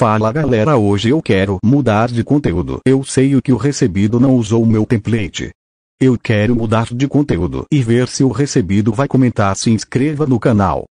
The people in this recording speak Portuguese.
Fala galera, hoje eu quero mudar de conteúdo. Eu sei o que o recebido não usou o meu template. Eu quero mudar de conteúdo e ver se o recebido vai comentar. Se inscreva no canal.